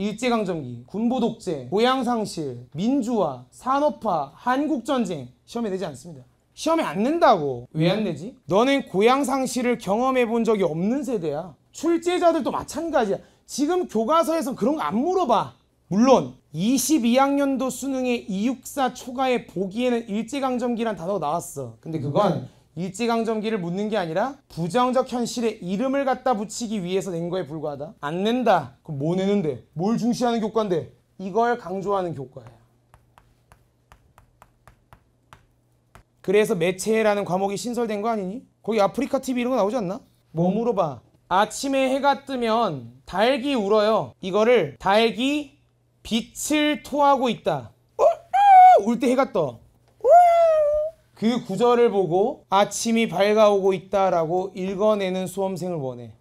일제강점기, 군부독재, 고향상실, 민주화, 산업화, 한국전쟁 시험에 내지 않습니다. 시험에 안 낸다고. 왜 안 내지? 너는 고향상실을 경험해 본 적이 없는 세대야. 출제자들도 마찬가지야. 지금 교과서에서 그런 거 안 물어봐. 물론 22학년도 수능의 264 초과에 보기에는 일제강점기란 단어가 나왔어. 근데 그건 음. 일찌강점기를 묻는 게 아니라 부정적 현실에 이름을 갖다 붙이기 위해서 낸 거에 불과하다. 안 낸다. 그럼 뭐 내는데? 뭘 중시하는 교과인데? 이걸 강조하는 교과야 그래서 매체라는 과목이 신설된 거 아니니? 거기 아프리카 TV 이런 거 나오지 않나? 몸물어 뭐 음. 봐. 아침에 해가 뜨면 달기 울어요. 이거를 달기 빛을 토하고 있다. 어? 아! 울때 해가 떠. 그 구절을 보고 아침이 밝아오고 있다라고 읽어내는 수험생을 원해.